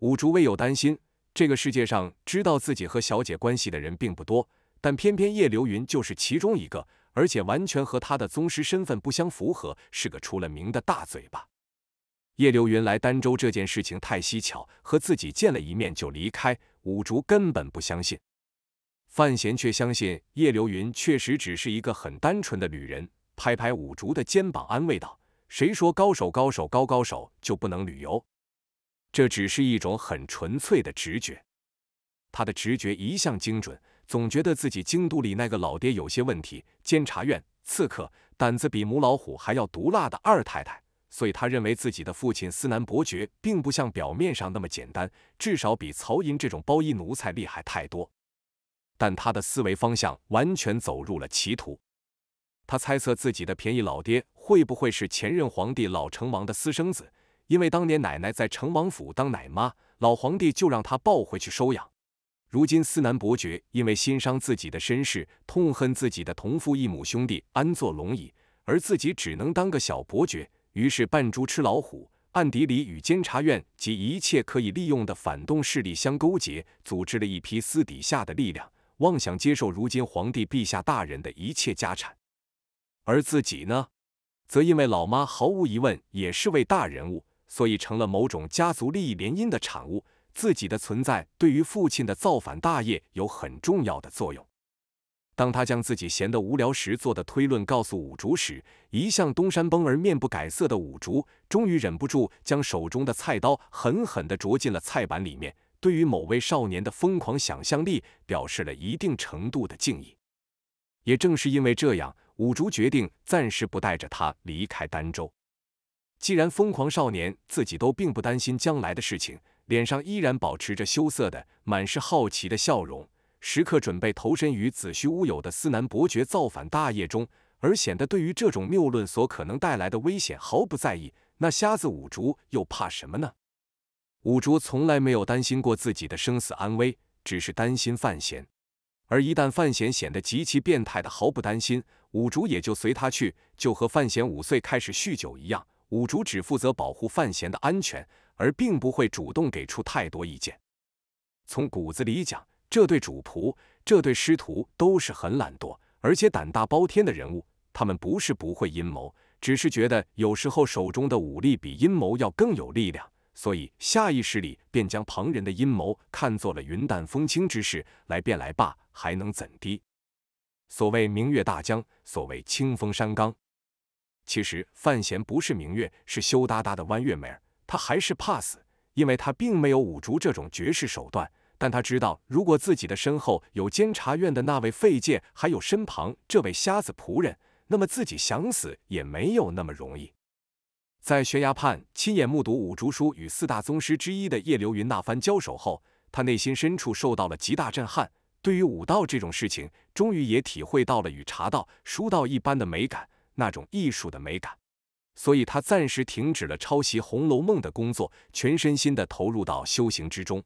五竹未有担心，这个世界上知道自己和小姐关系的人并不多，但偏偏叶流云就是其中一个，而且完全和他的宗师身份不相符合，是个出了名的大嘴巴。叶流云来儋州这件事情太蹊跷，和自己见了一面就离开，五竹根本不相信。范闲却相信叶流云确实只是一个很单纯的旅人，拍拍五竹的肩膀安慰道：“谁说高手高手高高手就不能旅游？”这只是一种很纯粹的直觉，他的直觉一向精准，总觉得自己京都里那个老爹有些问题。监察院刺客，胆子比母老虎还要毒辣的二太太，所以他认为自己的父亲司南伯爵并不像表面上那么简单，至少比曹寅这种包衣奴才厉害太多。但他的思维方向完全走入了歧途，他猜测自己的便宜老爹会不会是前任皇帝老成王的私生子？因为当年奶奶在成王府当奶妈，老皇帝就让她抱回去收养。如今思南伯爵因为心伤自己的身世，痛恨自己的同父异母兄弟安坐龙椅，而自己只能当个小伯爵，于是扮猪吃老虎，暗地里与监察院及一切可以利用的反动势力相勾结，组织了一批私底下的力量，妄想接受如今皇帝陛下大人的一切家产。而自己呢，则因为老妈毫无疑问也是位大人物。所以成了某种家族利益联姻的产物，自己的存在对于父亲的造反大业有很重要的作用。当他将自己闲得无聊时做的推论告诉五竹时，一向东山崩而面不改色的五竹终于忍不住将手中的菜刀狠狠地啄进了菜板里面，对于某位少年的疯狂想象力表示了一定程度的敬意。也正是因为这样，五竹决定暂时不带着他离开儋州。既然疯狂少年自己都并不担心将来的事情，脸上依然保持着羞涩的、满是好奇的笑容，时刻准备投身于子虚乌有的司南伯爵造反大业中，而显得对于这种谬论所可能带来的危险毫不在意。那瞎子五竹又怕什么呢？五竹从来没有担心过自己的生死安危，只是担心范闲。而一旦范闲显得极其变态的毫不担心，五竹也就随他去，就和范闲五岁开始酗酒一样。五竹只负责保护范闲的安全，而并不会主动给出太多意见。从骨子里讲，这对主仆、这对师徒都是很懒惰，而且胆大包天的人物。他们不是不会阴谋，只是觉得有时候手中的武力比阴谋要更有力量，所以下意识里便将旁人的阴谋看作了云淡风轻之事，来便来罢，还能怎地？所谓明月大江，所谓清风山冈。其实范闲不是明月，是羞答答的弯月眉。他还是怕死，因为他并没有五竹这种绝世手段。但他知道，如果自己的身后有监察院的那位费剑，还有身旁这位瞎子仆人，那么自己想死也没有那么容易。在悬崖畔亲眼目睹五竹叔与四大宗师之一的叶流云那番交手后，他内心深处受到了极大震撼。对于武道这种事情，终于也体会到了与茶道、书道一般的美感。那种艺术的美感，所以他暂时停止了抄袭《红楼梦》的工作，全身心的投入到修行之中。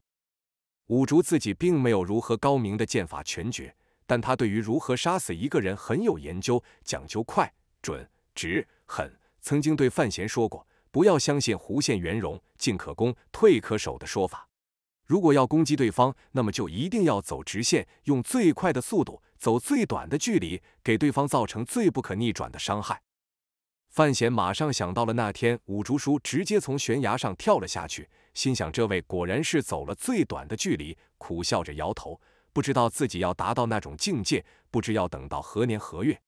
五竹自己并没有如何高明的剑法全绝，但他对于如何杀死一个人很有研究，讲究快、准、直、狠。曾经对范闲说过，不要相信弧线圆融，进可攻，退可守的说法。如果要攻击对方，那么就一定要走直线，用最快的速度。走最短的距离，给对方造成最不可逆转的伤害。范闲马上想到了那天五竹叔直接从悬崖上跳了下去，心想：这位果然是走了最短的距离。苦笑着摇头，不知道自己要达到那种境界，不知要等到何年何月。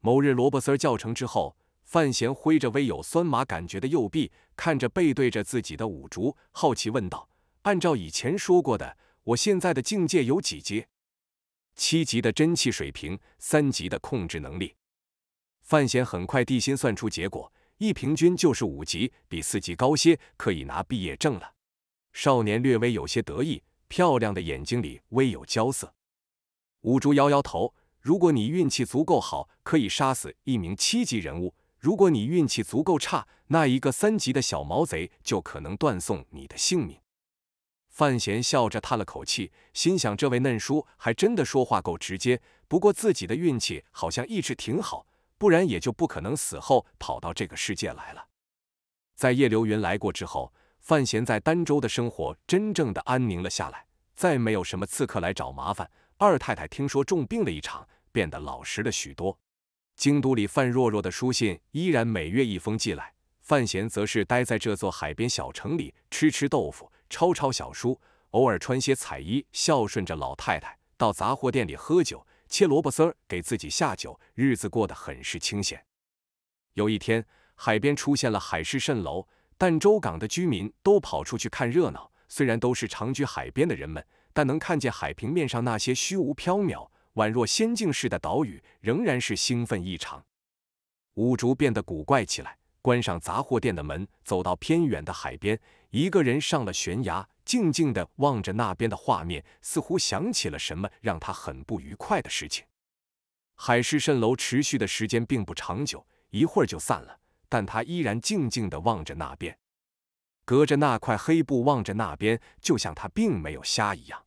某日萝卜丝儿教程之后，范闲挥着微有酸麻感觉的右臂，看着背对着自己的五竹，好奇问道：“按照以前说过的，我现在的境界有几阶？”七级的真气水平，三级的控制能力。范闲很快地心算出结果，一平均就是五级，比四级高些，可以拿毕业证了。少年略微有些得意，漂亮的眼睛里微有焦色。五竹摇摇头：“如果你运气足够好，可以杀死一名七级人物；如果你运气足够差，那一个三级的小毛贼就可能断送你的性命。”范闲笑着叹了口气，心想：“这位嫩叔还真的说话够直接。不过自己的运气好像一直挺好，不然也就不可能死后跑到这个世界来了。”在叶流云来过之后，范闲在儋州的生活真正的安宁了下来，再没有什么刺客来找麻烦。二太太听说重病了一场，变得老实了许多。京都里范若若的书信依然每月一封寄来，范闲则是待在这座海边小城里吃吃豆腐。抄抄小书，偶尔穿些彩衣，孝顺着老太太，到杂货店里喝酒，切萝卜丝儿给自己下酒，日子过得很是清闲。有一天，海边出现了海市蜃楼，儋州港的居民都跑出去看热闹。虽然都是常居海边的人们，但能看见海平面上那些虚无缥缈、宛若仙境似的岛屿，仍然是兴奋异常。五竹变得古怪起来。关上杂货店的门，走到偏远的海边，一个人上了悬崖，静静的望着那边的画面，似乎想起了什么让他很不愉快的事情。海市蜃楼持续的时间并不长久，一会儿就散了，但他依然静静的望着那边，隔着那块黑布望着那边，就像他并没有瞎一样。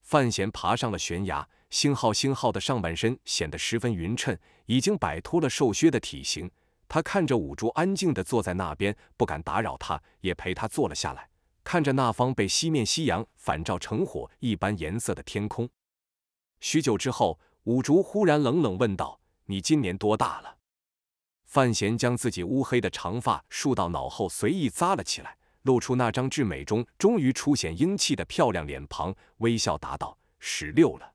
范闲爬上了悬崖，星号星号的上半身显得十分匀称，已经摆脱了瘦削的体型。他看着五竹安静地坐在那边，不敢打扰他，也陪他坐了下来，看着那方被西面夕阳反照成火一般颜色的天空。许久之后，五竹忽然冷冷问道：“你今年多大了？”范闲将自己乌黑的长发竖到脑后，随意扎了起来，露出那张至美中终于初显英气的漂亮脸庞，微笑答道：“十六了。”